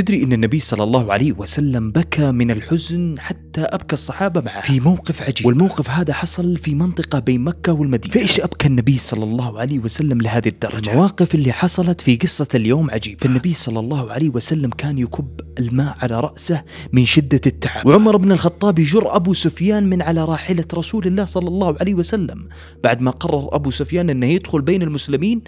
تدري أن النبي صلى الله عليه وسلم بكى من الحزن حتى أبكى الصحابة معه في موقف عجيب والموقف هذا حصل في منطقة بين مكة والمدينة فإيش أبكى النبي صلى الله عليه وسلم لهذه الدرجة المواقف اللي حصلت في قصة اليوم عجيب فالنبي صلى الله عليه وسلم كان يكب الماء على رأسه من شدة التعب وعمر بن الخطاب يجر أبو سفيان من على راحلة رسول الله صلى الله عليه وسلم بعد ما قرر أبو سفيان أنه يدخل بين المسلمين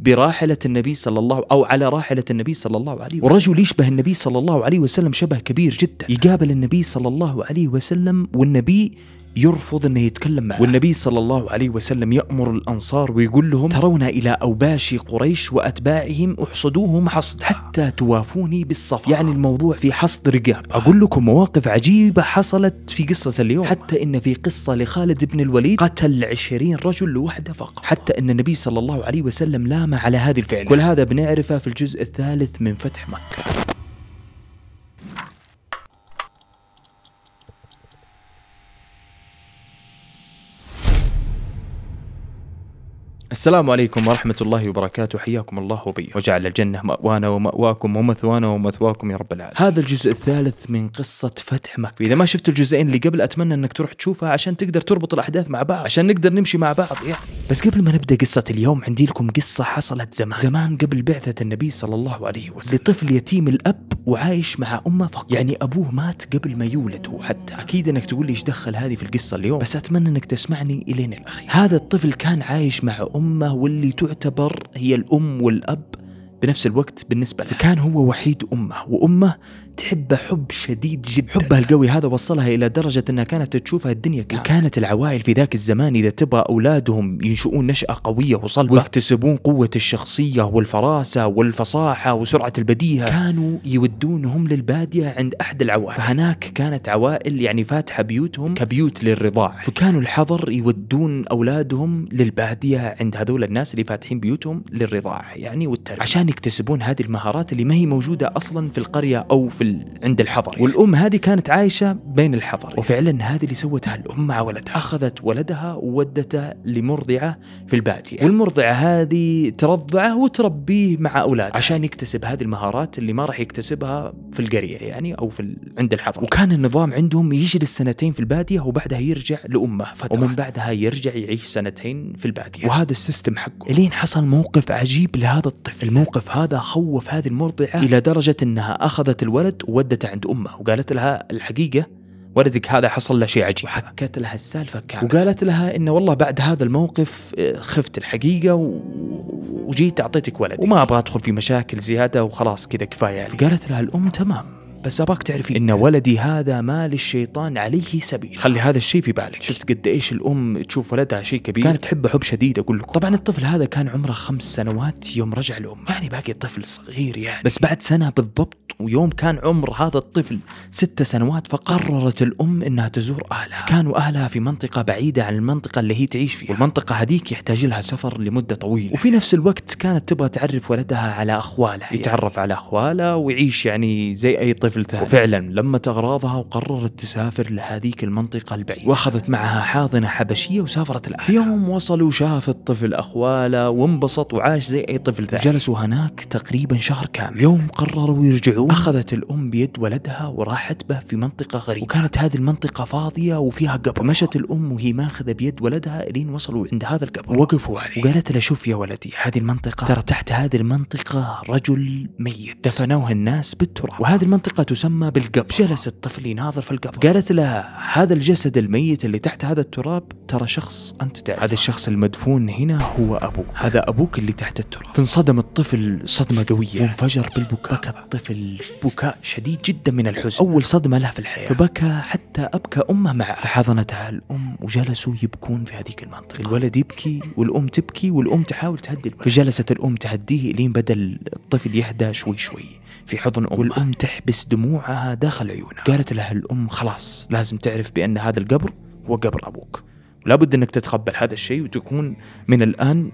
براحلة النبي صلى الله أو على راحلة النبي صلى الله عليه وسلم ورجل يشبه النبي صلى الله عليه وسلم شبه كبير جدا يقابل النبي صلى الله عليه وسلم والنبي يرفض انه يتكلم معه والنبي صلى الله عليه وسلم يأمر الأنصار ويقول لهم ترون إلى أوباش قريش وأتباعهم احصدوهم حصدا حتى توافوني بالصفا يعني الموضوع في حصد رقاب أقول لكم مواقف عجيبة حصلت في قصة اليوم حتى إن في قصة لخالد بن الوليد قتل عشرين رجل لوحده فقط حتى إن النبي صلى الله عليه وسلم لام على هذه الفعل كل هذا بنعرفه في الجزء الثالث من فتح مكة السلام عليكم ورحمة الله وبركاته حياكم الله وبيه وجعل الجنة مأوانا ومأواكم ومثوانا ومثواكم يا رب العالمين هذا الجزء الثالث من قصة فتح مكة إذا ما شفت الجزئين اللي قبل أتمنى أنك تروح تشوفها عشان تقدر تربط الأحداث مع بعض عشان نقدر نمشي مع بعض يعني بس قبل ما نبدأ قصة اليوم عندي لكم قصة حصلت زمان زمان قبل بعثة النبي صلى الله عليه وسلم لطفل يتيم الأب وعايش مع امه فقط يعني ابوه مات قبل ما يولد هو حتى اكيد انك تقول لي ايش دخل هذه في القصه اليوم بس اتمنى انك تسمعني الين الاخير هذا الطفل كان عايش مع امه واللي تعتبر هي الام والاب بنفس الوقت بالنسبة له فكان هو وحيد أمه وأمه تحبه حب شديد جدا حبها القوي هذا وصلها الى درجه انها كانت تشوفها الدنيا كامل نعم. وكانت العوائل في ذاك الزمان اذا تبغى اولادهم ينشؤون نشاه قويه وصلبه ويكتسبون قوه الشخصيه والفراسه والفصاحه وسرعه البديهه كانوا يودونهم للباديه عند احد العوائل فهناك كانت عوائل يعني فاتحه بيوتهم كبيوت للرضاعه فكانوا الحظر يودون اولادهم للباديه عند هذول الناس اللي فاتحين بيوتهم للرضاعه يعني والتربيه عشان يكتسبون هذه المهارات اللي ما هي موجوده اصلا في القريه او في عند الحضر يعني. والام هذه كانت عايشه بين الحضر يعني. وفعلا هذه اللي سوتها الام مع ولدها اخذت ولدها وودته لمرضعه في الباديه يعني. والمرضعه هذه ترضعه وتربيه مع اولاده عشان يكتسب هذه المهارات اللي ما راح يكتسبها في القريه يعني او في ال... عند الحضر يعني. وكان النظام عندهم يجلس سنتين في الباديه وبعدها يرجع لامه فتره ومن بعدها يرجع يعيش سنتين في الباديه وهذا السيستم حقه الين حصل موقف عجيب لهذا الطفل الموقف هذا خوف هذه المرضعه الى درجه انها اخذت الولد الولد وودته عند امه وقالت لها الحقيقه ولدك هذا حصل له شيء عجيب وحكت لها السالفه كامله وقالت لها انه والله بعد هذا الموقف آه، خفت الحقيقه و... وجيت اعطيتك ولدك وما ابغى ادخل في مشاكل زياده وخلاص كذا كفايه عليك فقالت لها الام تمام بس أباك تعرفين إن ولدي هذا ما للشيطان عليه سبيل خلي هذا الشيء في بالك شفت قد إيش الأم تشوف ولدها شيء كبير كانت تحبه حب شديد أقول لكم طبعا الطفل هذا كان عمره خمس سنوات يوم رجع الأم يعني باقي طفل صغير يعني بس بعد سنة بالضبط ويوم كان عمر هذا الطفل ست سنوات فقررت الأم إنها تزور أهلها كانوا أهلها في منطقة بعيدة عن المنطقة اللي هي تعيش فيها والمنطقة هذيك يحتاج لها سفر لمدة طويلة وفي نفس الوقت كانت تبغى تعرف ولدها على أخوالها يعني. يتعرف على أخواله ويعيش يعني زي أي طفل طفل ثاني وفعلا لما تغراضها وقررت تسافر لهذيك المنطقة البعيدة وأخذت معها حاضنة حبشية وسافرت الآن في يوم وصلوا شاف الطفل أخواله وانبسط وعاش زي أي طفل ثاني جلسوا هناك تقريبا شهر كامل يوم قرروا يرجعون أخذت الأم بيد ولدها وراحت به في منطقة غريبة وكانت هذه المنطقة فاضية وفيها قبر مشت الأم وهي ماخذة بيد ولدها لين وصلوا عند هذا القبر وقفوا عليه وقالت له شوف يا ولدي هذه المنطقة ترى تحت هذه المنطقة رجل ميت دفنوه الناس بالتراب وهذه المنطقة منطقة تسمى بالقبر جلس الطفل يناظر في القبر قالت له هذا الجسد الميت اللي تحت هذا التراب ترى شخص أنت تعرفه هذا الشخص المدفون هنا هو أبوك هذا أبوك اللي تحت التراب فانصدم الطفل صدمة قوية وانفجر بالبكاء بكى الطفل بكاء شديد جدا من الحزن أول صدمة له في الحياة فبكى حتى أبكى أمه معه فحضنتها الأم وجلسوا يبكون في هذيك المنطقة الولد يبكي والأم تبكي والأم تحاول تهدي فجلست الأم تهديه لين بدأ الطفل يهدى شوي شوي في حضن أمه والأم تحبس دموعها داخل عيونها قالت لها الأم خلاص لازم تعرف بأن هذا القبر هو قبر أبوك لابد أنك تتقبل هذا الشيء وتكون من الآن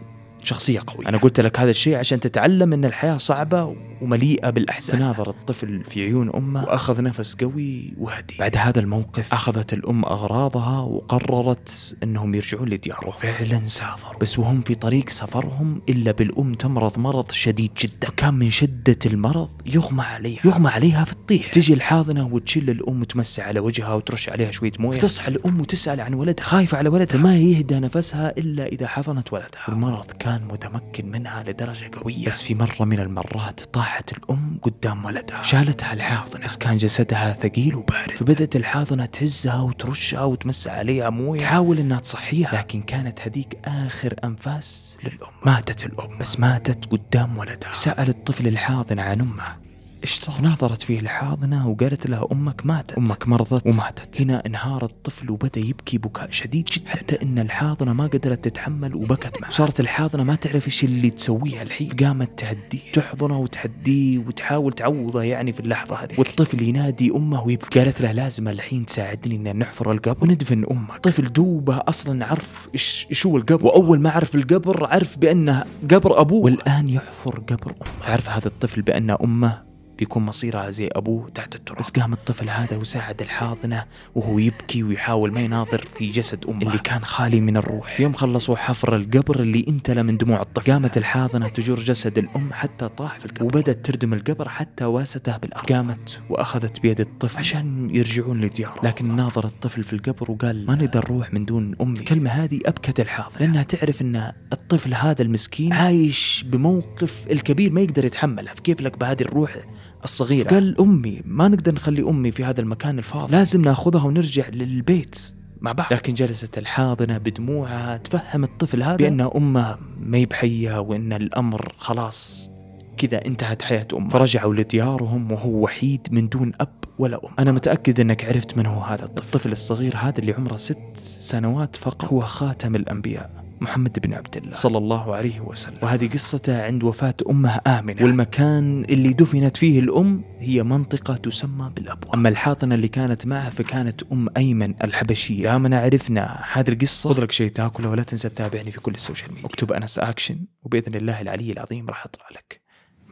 شخصيه قويه انا قلت لك هذا الشيء عشان تتعلم ان الحياه صعبه ومليئه بالاحزان فناظر الطفل في عيون امه واخذ نفس قوي وهدي بعد هذا الموقف اخذت الام اغراضها وقررت انهم يرجعون لديارهم فعلا سافروا بس وهم في طريق سفرهم الا بالام تمرض مرض شديد جدا كان من شده المرض يغمى عليها يغمى عليها في الطيح تجي الحاضنه وتشل الام وتمسح على وجهها وترش عليها شويه مويه تصحى الام وتسال عن ولدها خايفه على ولدها ما يهدى نفسها الا اذا حضنت ولدها المرض كان كان متمكن منها لدرجة قوية بس في مرة من المرات طاحت الأم قدام ولدها شالتها الحاضنة بس كان جسدها ثقيل وبارد فبدت الحاضنة تهزها وترشها وتمس عليها موية تحاول إنها تصحيها لكن كانت هذيك آخر أنفاس للأم ماتت الأم بس ماتت قدام ولدها سأل الطفل الحاضن عن أمه ايش صار؟ ناظرت فيه الحاضنة وقالت لها أمك ماتت أمك مرضت وماتت هنا انهار الطفل وبدأ يبكي بكاء شديد جدا حتى إن الحاضنة ما قدرت تتحمل وبكت معه صارت الحاضنة ما تعرف إيش اللي تسويها الحين قامت تهديه تحضنه وتهديه وتحاول تعوضه يعني في اللحظة هذه والطفل ينادي أمه ويبكي قالت له لازم الحين تساعدني إن نحفر القبر وندفن أمك طفل دوبه أصلا عرف إيش هو القبر وأول ما عرف القبر عرف بأنه قبر أبوه والآن يحفر قبر أمه عرف هذا الطفل بأن أمه بيكون مصيرها زي أبوه تحت التراب بس قام الطفل هذا وساعد الحاضنة وهو يبكي ويحاول ما يناظر في جسد أمه اللي كان خالي من الروح في يوم خلصوا حفر القبر اللي انتلى من دموع الطفل قامت الحاضنة تجر جسد الأم حتى طاح في القبر وبدت تردم القبر حتى واسته بالأرض قامت وأخذت بيد الطفل عشان يرجعون لديارهم لكن ناظر الطفل في القبر وقال ما نقدر نروح من دون أمي الكلمة هذه أبكت الحاضنة لأنها تعرف أن الطفل هذا المسكين عايش بموقف الكبير ما يقدر يتحمله فكيف لك بهذه الروح الصغيرة قال أمي ما نقدر نخلي أمي في هذا المكان الفاضي لازم ناخذها ونرجع للبيت مع بعض لكن جلست الحاضنة بدموعها تفهم الطفل هذا بأن أمه ما بحية وأن الأمر خلاص كذا انتهت حياة أمه فرجعوا لديارهم وهو وحيد من دون أب ولا أم أنا متأكد أنك عرفت من هو هذا الطفل الطفل الصغير هذا اللي عمره ست سنوات فقط هو خاتم الأنبياء محمد بن عبد الله صلى الله عليه وسلم وهذه قصته عند وفاة أمه آمنة والمكان اللي دفنت فيه الأم هي منطقة تسمى بالأبواب أما الحاطنة اللي كانت معه فكانت أم أيمن الحبشية من عرفنا هذه القصة خذ لك شيء تاكله ولا تنسى تتابعني في كل السوشيال ميديا اكتب أنس أكشن وبإذن الله العلي العظيم راح أطلع لك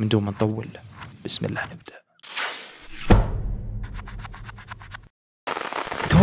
من دون ما نطول بسم الله نبدأ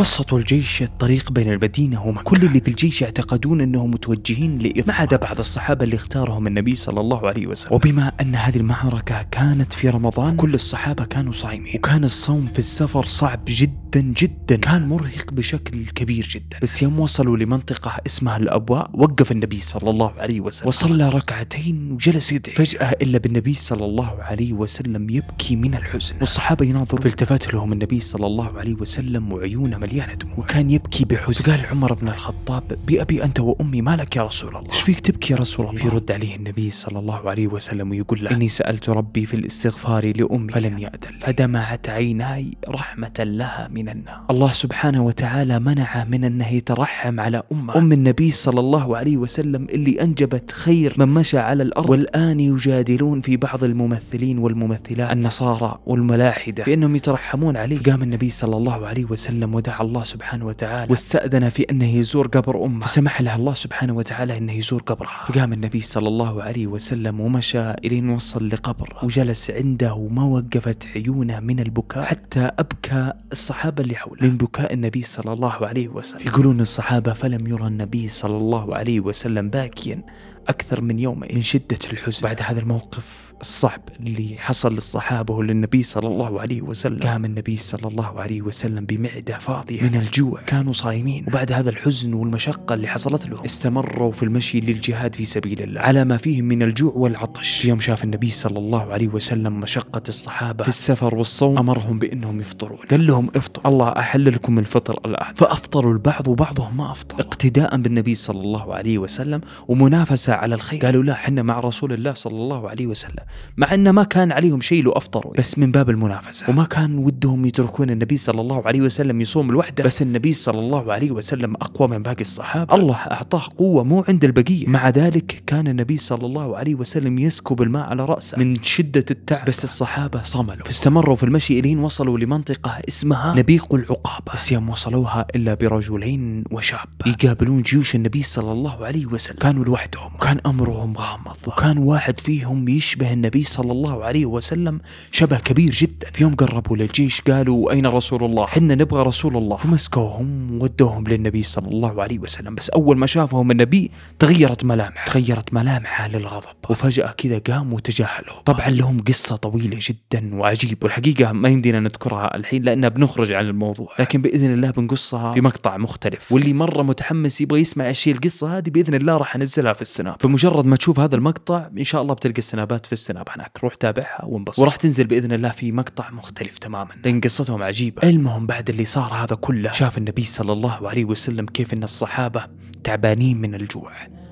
وسط الجيش الطريق بين المدينة ومكة كل اللي في الجيش يعتقدون أنهم متوجهين لإرق ما عدا بعض الصحابة اللي اختارهم النبي صلى الله عليه وسلم وبما أن هذه المعركة كانت في رمضان كل الصحابة كانوا صايمين وكان الصوم في السفر صعب جدا جدا كان مرهق بشكل كبير جدا بس يوم وصلوا لمنطقة اسمها الأبواء وقف النبي صلى الله عليه وسلم وصلى ركعتين وجلس يدعي فجأة إلا بالنبي صلى الله عليه وسلم يبكي من الحزن والصحابة يناظرون فالتفت لهم النبي صلى الله عليه وسلم وعيونه مليانه دموع وكان يبكي بحزن قال عمر بن الخطاب بأبي أنت وأمي ما لك يا رسول الله ايش فيك تبكي يا رسول الله يرد عليه النبي صلى الله عليه وسلم ويقول له إني سألت ربي في الاستغفار لأمي فلم يأذن فدمعت عيناي رحمة لها من النار الله سبحانه وتعالى منعه من أنه يترحم على أمه أم النبي صلى الله عليه وسلم اللي أنجبت خير من مشى على الأرض والآن يجادلون في بعض الممثلين والممثلات النصارى والملاحدة بأنهم يترحمون عليه قام النبي صلى الله عليه وسلم ودعا دعا الله سبحانه وتعالى واستأذن في أنه يزور قبر أمه فسمح لها الله سبحانه وتعالى أنه يزور قبرها فقام النبي صلى الله عليه وسلم ومشى إلين وصل لقبر وجلس عنده وما وقفت عيونه من البكاء حتى أبكى الصحابة اللي حوله من بكاء النبي صلى الله عليه وسلم يقولون الصحابة فلم يرى النبي صلى الله عليه وسلم باكيا أكثر من يوم من شدة الحزن بعد هذا الموقف الصعب اللي حصل للصحابة وللنبي صلى الله عليه وسلم قام النبي صلى الله عليه وسلم بمعدة فاضية من الجوع كانوا صايمين وبعد هذا الحزن والمشقة اللي حصلت لهم استمروا في المشي للجهاد في سبيل الله على ما فيهم من الجوع والعطش يوم شاف النبي صلى الله عليه وسلم مشقة الصحابة في السفر والصوم أمرهم بأنهم يفطرون قال لهم افطروا الله أحل لكم الفطر الآن فأفطروا البعض وبعضهم ما أفطر اقتداء بالنبي صلى الله عليه وسلم ومنافسة على الخير قالوا لا حنا مع رسول الله صلى الله عليه وسلم مع أنه ما كان عليهم شيء لو أفطروا يعني. بس من باب المنافسة وما كان ودهم يتركون النبي صلى الله عليه وسلم يصوم لوحده بس النبي صلى الله عليه وسلم أقوى من باقي الصحابة الله أعطاه قوة مو عند البقية مع ذلك كان النبي صلى الله عليه وسلم يسكب الماء على رأسه من شدة التعب بس الصحابة صملوا فاستمروا في المشي إلين وصلوا لمنطقة اسمها نبيق العقابة بس يوم وصلوها إلا برجلين وشاب يقابلون جيوش النبي صلى الله عليه وسلم كانوا لوحدهم وكان أمرهم غامض وكان واحد فيهم يشبه النبي صلى الله عليه وسلم شبه كبير جدا في يوم قربوا للجيش قالوا أين رسول الله حنا نبغى رسول الله فمسكوهم ودوهم للنبي صلى الله عليه وسلم بس أول ما شافهم النبي تغيرت ملامحه تغيرت ملامحه للغضب وفجأة كذا قام وتجاهلهم طبعا لهم قصة طويلة جدا وعجيب والحقيقة ما يمدينا نذكرها الحين لأنها بنخرج عن الموضوع لكن بإذن الله بنقصها في مقطع مختلف واللي مرة متحمس يبغى يسمع الشيء القصة هذه بإذن الله راح أنزلها في السنة السناب نعم. فمجرد ما تشوف هذا المقطع ان شاء الله بتلقى السنابات في السناب هناك روح تابعها وانبسط وراح تنزل باذن الله في مقطع مختلف تماما لان قصتهم عجيبه المهم بعد اللي صار هذا كله شاف النبي صلى الله عليه وسلم كيف ان الصحابه تعبانين من الجوع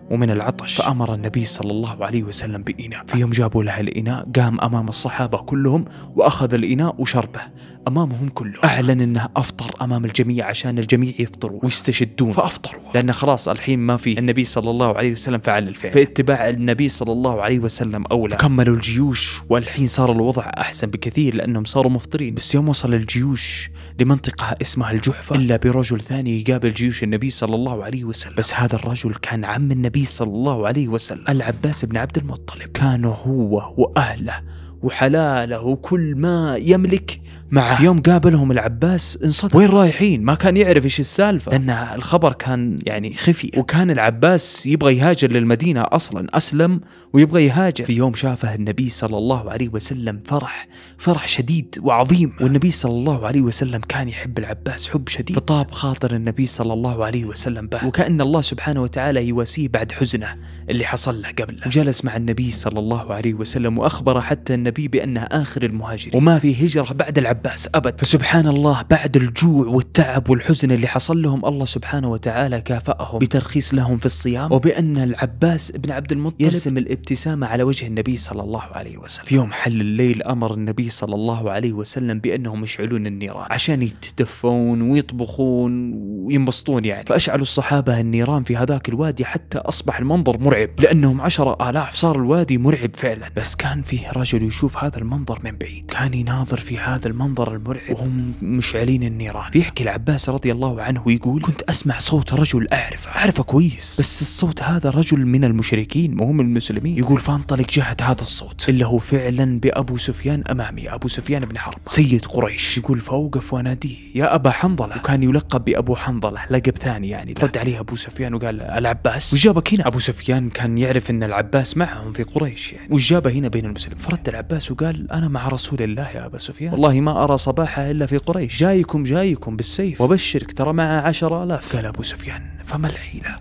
ومن العطش فأمر النبي صلى الله عليه وسلم بإناء في يوم جابوا لها الإناء قام أمام الصحابة كلهم وأخذ الإناء وشربه أمامهم كلهم أعلن أنه أفطر أمام الجميع عشان الجميع يفطروا ويستشدون فأفطروا لأن خلاص الحين ما في النبي صلى الله عليه وسلم فعل الفعل فاتباع النبي صلى الله عليه وسلم أولى كملوا الجيوش والحين صار الوضع أحسن بكثير لأنهم صاروا مفطرين بس يوم وصل الجيوش لمنطقة اسمها الجحفة إلا برجل ثاني يقابل جيوش النبي صلى الله عليه وسلم بس هذا الرجل كان عم النبي النبي صلى الله عليه وسلم العباس بن عبد المطلب كان هو وأهله وحلاله وكل ما يملك معه في يوم قابلهم العباس انصدم وين رايحين ما كان يعرف ايش السالفه لان الخبر كان يعني خفي وكان العباس يبغى يهاجر للمدينه اصلا اسلم ويبغى يهاجر في يوم شافه النبي صلى الله عليه وسلم فرح فرح شديد وعظيم والنبي صلى الله عليه وسلم كان يحب العباس حب شديد فطاب خاطر النبي صلى الله عليه وسلم به وكان الله سبحانه وتعالى يواسيه بعد حزنه اللي حصل له قبله وجلس مع النبي صلى الله عليه وسلم واخبره حتى أن النبي بأنها آخر المهاجرين وما في هجرة بعد العباس أبد فسبحان الله بعد الجوع والتعب والحزن اللي حصل لهم الله سبحانه وتعالى كافأهم بترخيص لهم في الصيام وبأن العباس بن عبد المطلب يرسم الابتسامة على وجه النبي صلى الله عليه وسلم في يوم حل الليل أمر النبي صلى الله عليه وسلم بأنهم يشعلون النيران عشان يتدفون ويطبخون وينبسطون يعني فأشعلوا الصحابة النيران في هذاك الوادي حتى أصبح المنظر مرعب لأنهم عشرة آلاف صار الوادي مرعب فعلا بس كان فيه رجل يشوف هذا المنظر من بعيد كان يناظر في هذا المنظر المرعب وهم مشعلين النيران فيحكي العباس رضي الله عنه ويقول كنت أسمع صوت رجل أعرفه أعرفه كويس بس الصوت هذا رجل من المشركين مو من المسلمين يقول فانطلق جهة هذا الصوت اللي هو فعلا بأبو سفيان أمامي أبو سفيان بن حرب سيد قريش يقول فوقف وأناديه يا أبا حنظلة وكان يلقب بأبو حنظلة لقب ثاني يعني رد عليه أبو سفيان وقال العباس وجابك هنا أبو سفيان كان يعرف أن العباس معهم في قريش يعني وجابه هنا بين المسلمين فرد العباس العباس وقال أنا مع رسول الله يا أبا سفيان والله ما أرى صباحه إلا في قريش جايكم جايكم بالسيف وبشرك ترى معه عشر آلاف قال أبو سفيان فما الحيلة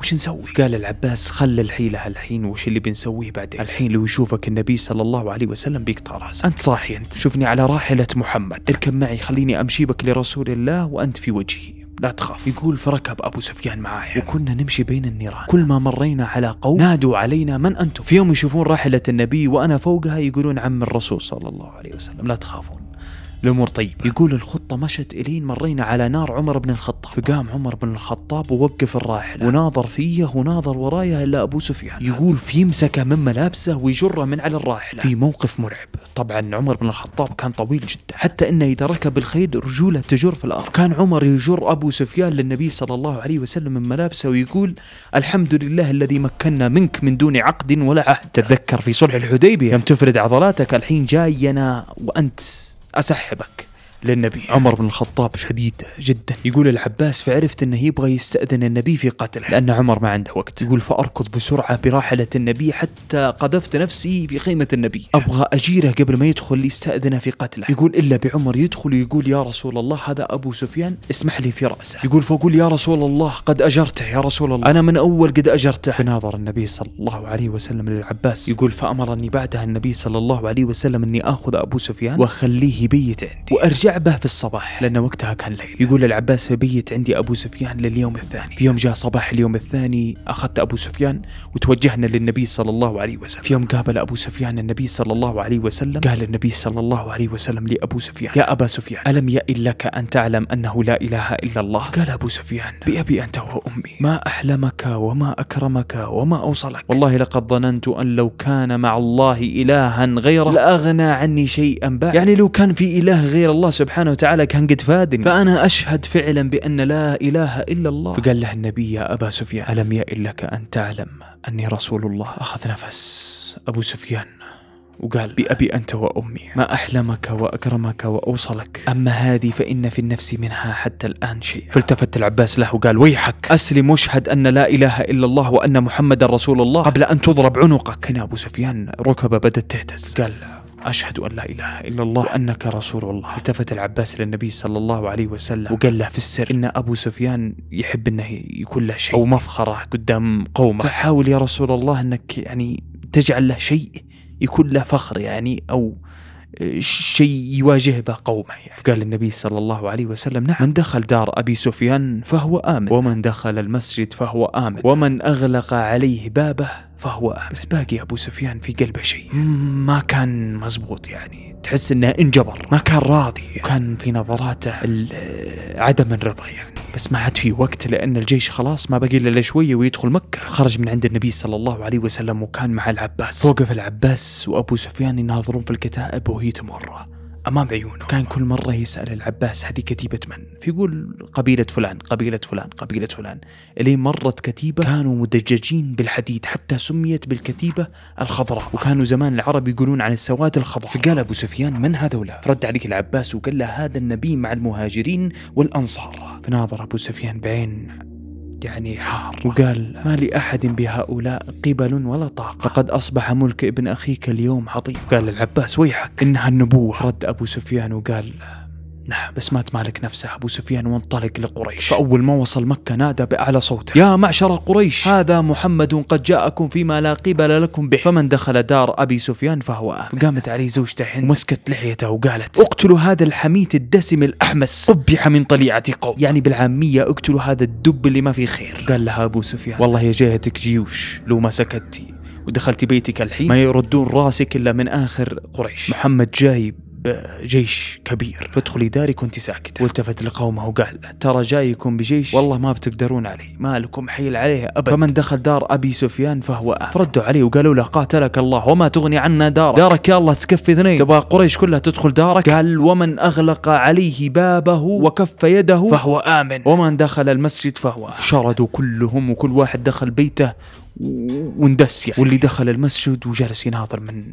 وش نسوي؟ قال العباس خل الحيلة الحين وش اللي بنسويه بعدين؟ الحين لو يشوفك النبي صلى الله عليه وسلم بيقطع راسك. أنت صاحي أنت، شوفني على راحلة محمد، اركب معي خليني أمشي بك لرسول الله وأنت في وجهي. لا تخاف يقول فركب أبو سفيان معايا وكنا نمشي بين النيران كل ما مرينا على قوم نادوا علينا من أنتم في يوم يشوفون راحلة النبي وأنا فوقها يقولون عم الرسول صلى الله عليه وسلم لا تخافون الامور طيب يقول الخطه مشت الين مرينا على نار عمر بن الخطاب فقام عمر بن الخطاب ووقف الراحله وناظر فيه وناظر ورايه الا ابو سفيان يقول في يمسكه من ملابسه ويجره من على الراحله في موقف مرعب طبعا عمر بن الخطاب كان طويل جدا حتى انه اذا ركب الخيل رجوله تجر في الارض كان عمر يجر ابو سفيان للنبي صلى الله عليه وسلم من ملابسه ويقول الحمد لله الذي مكنا منك من دون عقد ولا عهد تتذكر في صلح الحديبيه لم تفرد عضلاتك الحين جاينا وانت اسحبك للنبي عمر بن الخطاب شديد جدا يقول العباس فعرفت أنه يبغى يستأذن النبي في قتله لأن عمر ما عنده وقت يقول فأركض بسرعة براحلة النبي حتى قذفت نفسي في خيمة النبي أبغى أجيره قبل ما يدخل يستأذنه في قتله يقول إلا بعمر يدخل ويقول يا رسول الله هذا أبو سفيان اسمح لي في رأسه يقول فأقول يا رسول الله قد أجرته يا رسول الله أنا من أول قد أجرته فناظر النبي صلى الله عليه وسلم للعباس يقول فأمرني بعدها النبي صلى الله عليه وسلم أني آخذ أبو سفيان وأخليه يبيت عندي وأرجع لعبه في الصباح لأن وقتها كان ليل يقول العباس في بيت عندي أبو سفيان لليوم الثاني في يوم جاء صباح اليوم الثاني أخذت أبو سفيان وتوجهنا للنبي صلى الله عليه وسلم في يوم قابل أبو سفيان النبي صلى الله عليه وسلم قال النبي صلى الله عليه وسلم لأبو سفيان يا أبا سفيان ألم يئن لك أن تعلم أنه لا إله إلا الله قال أبو سفيان بأبي أنت وأمي ما أحلمك وما أكرمك وما أوصلك والله لقد ظننت أن لو كان مع الله إلها غيره لأغنى عني شيئا بعد يعني لو كان في إله غير الله سبحانه وتعالى كان قد فادني فأنا أشهد فعلا بأن لا إله إلا الله فقال له النبي يا أبا سفيان ألم يئن لك أن تعلم أني رسول الله أخذ نفس أبو سفيان وقال بأبي أنت وأمي ما أحلمك وأكرمك وأوصلك أما هذه فإن في النفس منها حتى الآن شيء فالتفت العباس له وقال ويحك أسلم واشهد أن لا إله إلا الله وأن محمد رسول الله قبل أن تضرب عنقك هنا أبو سفيان ركبة بدت تهتز قال أشهد أن لا إله إلا الله أنك رسول الله التفت العباس للنبي صلى الله عليه وسلم وقال له في السر إن أبو سفيان يحب أنه يكون له شيء أو مفخرة قدام قومه فحاول يا رسول الله أنك يعني تجعل له شيء يكون له فخر يعني أو شيء يواجه به قومه يعني. فقال النبي صلى الله عليه وسلم نعم من دخل دار أبي سفيان فهو آمن ومن دخل المسجد فهو آمن ومن أغلق عليه بابه فهو بس باقي أبو سفيان في قلبه شيء ما كان مزبوط يعني تحس انه انجبر ما كان راضي وكان في نظراته عدم الرضا يعني بس ما عاد في وقت لان الجيش خلاص ما بقي الا شويه ويدخل مكه خرج من عند النبي صلى الله عليه وسلم وكان مع العباس فوقف العباس وابو سفيان يناظرون في الكتائب وهي تمره أمام عيونه كان كل مرة يسأل العباس هذه كتيبة من فيقول قبيلة فلان قبيلة فلان قبيلة فلان اللي مرت كتيبة كانوا مدججين بالحديد حتى سميت بالكتيبة الخضراء وكانوا زمان العرب يقولون عن السواد الخضراء فقال أبو سفيان من هذولا فرد عليك العباس وقال له هذا النبي مع المهاجرين والأنصار فناظر أبو سفيان بعين يعني حار وقال ما لأحد بهؤلاء قبل ولا طاقة لقد أصبح ملك ابن أخيك اليوم عظيم قال العباس ويحك إنها النبوة رد أبو سفيان وقال نعم بس مات مالك نفسه أبو سفيان وانطلق لقريش فأول ما وصل مكة نادى بأعلى صوته يا معشر قريش هذا محمد قد جاءكم فيما لا قبل لكم به فمن دخل دار أبي سفيان فهو آمن قامت عليه زوجته هند ومسكت لحيته وقالت اقتلوا هذا الحميت الدسم الأحمس قبح من طليعة قوم يعني بالعامية اقتلوا هذا الدب اللي ما فيه خير قال لها أبو سفيان والله يا جهتك جيوش لو ما سكتي ودخلت بيتك الحين ما يردون راسك إلا من آخر قريش محمد جاي جيش كبير فادخلي داري كنت ساكتة والتفت لقومه وقال ترى جايكم بجيش والله ما بتقدرون عليه ما لكم حيل عليه أبدا فمن دخل دار أبي سفيان فهو آمن فردوا عليه وقالوا له قاتلك الله وما تغني عنا دارك دارك يا الله تكفي اثنين تبغى قريش كلها تدخل دارك قال ومن أغلق عليه بابه وكف يده فهو آمن ومن دخل المسجد فهو آمن شردوا كلهم وكل واحد دخل بيته وندس يعني واللي دخل المسجد وجلس يناظر من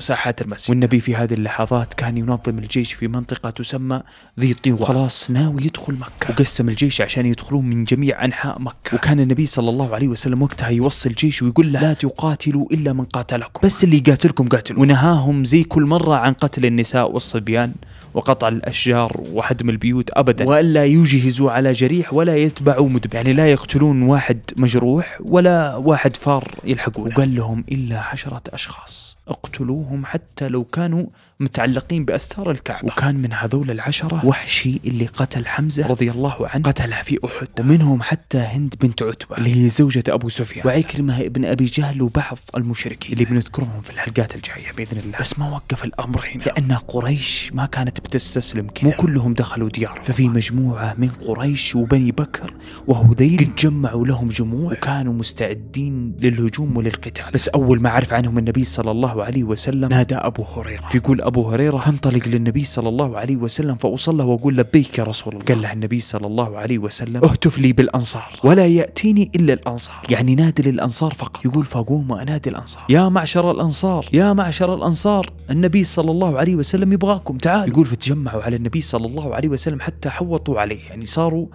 ساحات المسجد والنبي في هذه اللحظات كان ينظم الجيش في منطقة تسمى ذي طيوة خلاص ناوي يدخل مكة وقسم الجيش عشان يدخلون من جميع أنحاء مكة وكان النبي صلى الله عليه وسلم وقتها يوصي الجيش ويقول له لا تقاتلوا إلا من قاتلكم بس اللي يقاتلكم قاتلوا ونهاهم زي كل مرة عن قتل النساء والصبيان وقطع الأشجار وهدم البيوت أبدا وألا يجهزوا على جريح ولا يتبعوا مدبر يعني لا يقتلون واحد مجروح ولا واحد فار يلحقونه وقال لهم إلا عشرة أشخاص اقتلوهم حتى لو كانوا متعلقين بأستار الكعبة وكان من هذول العشرة وحشي اللي قتل حمزة رضي الله عنه قتله في أحد ومنهم حتى هند بنت عتبة اللي هي زوجة أبو سفيان وعكرمة ابن أبي جهل وبعض المشركين اللي بنذكرهم في الحلقات الجاية بإذن الله بس ما وقف الأمر هنا لأن قريش ما كانت بتستسلم كذا مو كلهم دخلوا ديارهم ففي مجموعة من قريش وبني بكر وهذيل قد جمعوا لهم جموع وكانوا مستعدين للهجوم وللقتال بس أول ما عرف عنهم النبي صلى الله الله عليه وسلم نادى أبو هريرة فيقول أبو هريرة فانطلق للنبي صلى الله عليه وسلم فأصلى وأقول لبيك يا رسول الله قال له النبي صلى الله عليه وسلم اهتف لي بالأنصار ولا يأتيني إلا الأنصار يعني نادي للأنصار فقط يقول فأقوم وأنادي الأنصار يا معشر الأنصار يا معشر الأنصار النبي صلى الله عليه وسلم يبغاكم تعال يقول فتجمعوا على النبي صلى الله عليه وسلم حتى حوطوا عليه يعني صاروا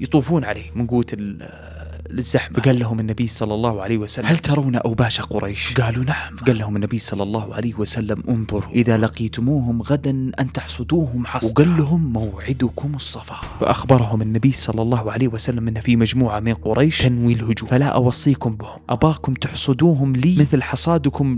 يطوفون عليه من قوة للزحمة فقال لهم النبي صلى الله عليه وسلم هل ترون أوباش قريش قالوا نعم قال لهم النبي صلى الله عليه وسلم انظروا إذا لقيتموهم غدا أن تحصدوهم حصدا وقال لهم موعدكم الصفا فأخبرهم النبي صلى الله عليه وسلم أن في مجموعة من قريش تنوي الهجوم فلا أوصيكم بهم أباكم تحصدوهم لي مثل حصادكم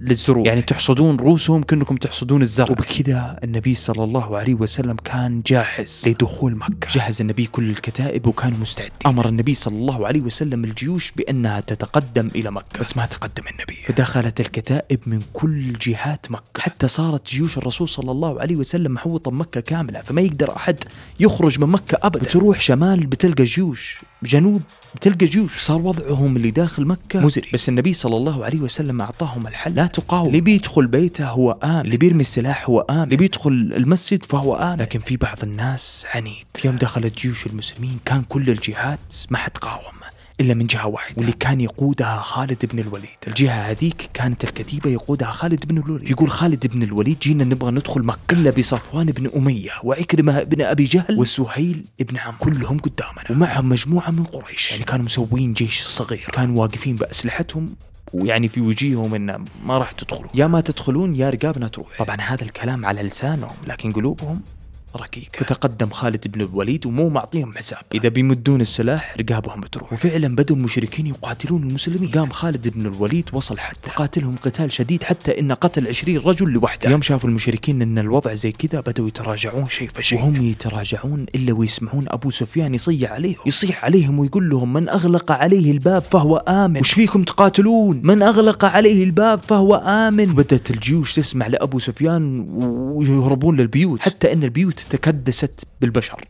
للزروع يعني تحصدون رؤوسهم كأنكم تحصدون الزرع وبكذا النبي صلى الله عليه وسلم كان جاهز لدخول مكة جهز النبي كل الكتائب وكانوا مستعدين أمر النبي صلى الله عليه وسلم الجيوش بأنها تتقدم إلى مكة بس ما تقدم النبي فدخلت الكتائب من كل جهات مكة حتى صارت جيوش الرسول صلى الله عليه وسلم محوطة مكة كاملة فما يقدر أحد يخرج من مكة أبدا بتروح شمال بتلقى جيوش جنوب بتلقى جيوش صار وضعهم اللي داخل مكة مزري بس النبي صلى الله عليه وسلم أعطاهم لهم الحل لا تقاوم اللي بيدخل بيته هو آمن اللي بيرمي السلاح هو آمن اللي بيدخل المسجد فهو آمن لكن في بعض الناس عنيد يوم دخلت جيوش المسلمين كان كل الجهات ما حد قاوم الا من جهه واحده واللي كان يقودها خالد بن الوليد الجهه هذيك كانت الكتيبه يقودها خالد بن الوليد يقول خالد بن الوليد جينا نبغى ندخل مكه الا بصفوان بن اميه وعكرمه بن ابي جهل وسهيل بن عمرو كلهم قدامنا ومعهم مجموعه من قريش يعني كانوا مسوين جيش صغير كانوا واقفين باسلحتهم ويعني في وجيههم انه ما راح تدخلوا يا ما تدخلون يا رقابنا تروح طبعا هذا الكلام على لسانهم لكن قلوبهم ركيكه فتقدم خالد بن الوليد ومو معطيهم حساب اذا بيمدون السلاح رقابهم بتروح وفعلا بدوا المشركين يقاتلون المسلمين قام خالد بن الوليد وصل حتى قاتلهم قتال شديد حتى انه قتل 20 رجل لوحده يوم شافوا المشركين ان الوضع زي كذا بدوا يتراجعون شيء فشيء وهم يتراجعون الا ويسمعون ابو سفيان يصيح عليهم يصيح عليهم ويقول لهم من اغلق عليه الباب فهو امن وش فيكم تقاتلون من اغلق عليه الباب فهو امن بدأت الجيوش تسمع لابو سفيان ويهربون للبيوت حتى ان البيوت تكدست بالبشر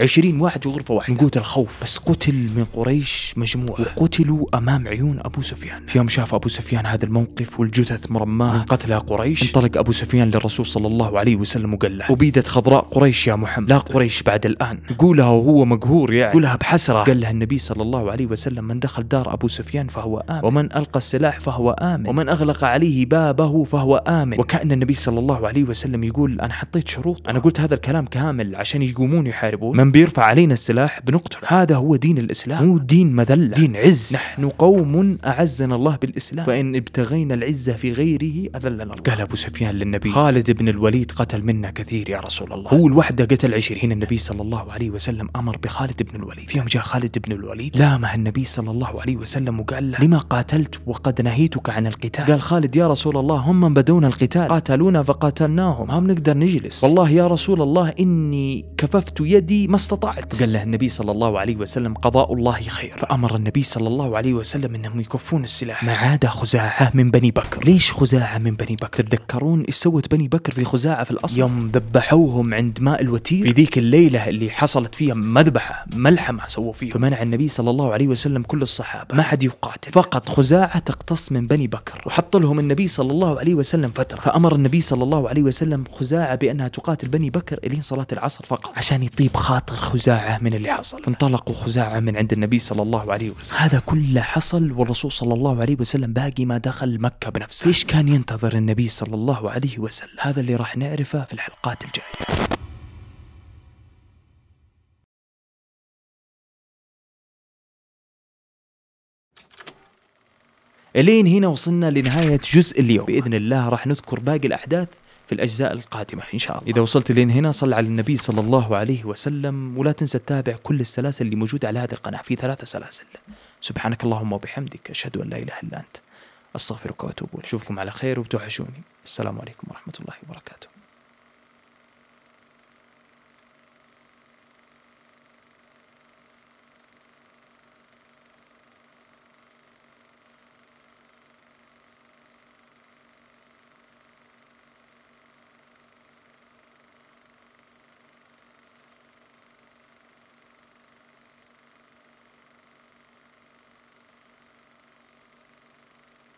20 واحد في غرفه واحده من قوه الخوف بس قتل من قريش مجموعه وقتلوا امام عيون ابو سفيان في يوم شاف ابو سفيان هذا الموقف والجثث مرماه من قريش انطلق ابو سفيان للرسول صلى الله عليه وسلم وقال له ابيدت خضراء قريش يا محمد لا قريش بعد الان قولها وهو مقهور يعني قولها بحسره قال لها النبي صلى الله عليه وسلم من دخل دار ابو سفيان فهو امن ومن القى السلاح فهو امن ومن اغلق عليه بابه فهو امن وكان النبي صلى الله عليه وسلم يقول انا حطيت شروط انا قلت هذا الكلام كامل عشان يقومون يحاربون من بيرفع علينا السلاح بنقتل هذا هو دين الإسلام مو دين مذلة دين عز نحن قوم أعزنا الله بالإسلام فإن ابتغينا العزة في غيره أذلنا الله قال أبو سفيان للنبي خالد بن الوليد قتل منا كثير يا رسول الله هو الوحدة قتل عشرين النبي صلى الله عليه وسلم أمر بخالد بن الوليد في يوم جاء خالد بن الوليد لامه النبي صلى الله عليه وسلم وقال له لما قاتلت وقد نهيتك عن القتال قال خالد يا رسول الله هم من بدونا القتال قاتلونا فقاتلناهم ما بنقدر نجلس والله يا رسول الله إني كففت يدي ما ما استطعت قال له النبي صلى الله عليه وسلم قضاء الله خير فأمر النبي صلى الله عليه وسلم أنهم يكفون السلاح ما عدا خزاعة من بني بكر ليش خزاعة من بني بكر تتذكرون إيش سوت بني بكر في خزاعة في الأصل يوم ذبحوهم عند ماء الوتير في ذيك الليلة اللي حصلت فيها مذبحة ملحمة سووا فيها فمنع النبي صلى الله عليه وسلم كل الصحابة ما حد يقاتل فقط خزاعة تقتص من بني بكر وحط لهم النبي صلى الله عليه وسلم فترة فأمر النبي صلى الله عليه وسلم خزاعة بأنها تقاتل بني بكر إلين صلاة العصر فقط عشان يطيب خاطر خاطر خزاعة من اللي حصل فانطلقوا خزاعة من عند النبي صلى الله عليه وسلم هذا كله حصل والرسول صلى الله عليه وسلم باقي ما دخل مكة بنفسه ليش كان ينتظر النبي صلى الله عليه وسلم هذا اللي راح نعرفه في الحلقات الجاية الين هنا وصلنا لنهاية جزء اليوم بإذن الله راح نذكر باقي الأحداث في الأجزاء القادمة إن شاء الله إذا وصلت لين هنا صل على النبي صلى الله عليه وسلم ولا تنسى تتابع كل السلاسل اللي موجودة على هذه القناة في ثلاثة سلاسل سبحانك اللهم وبحمدك أشهد أن لا إله إلا أنت أستغفرك وأتوب إليك أشوفكم على خير وبتوحشوني السلام عليكم ورحمة الله وبركاته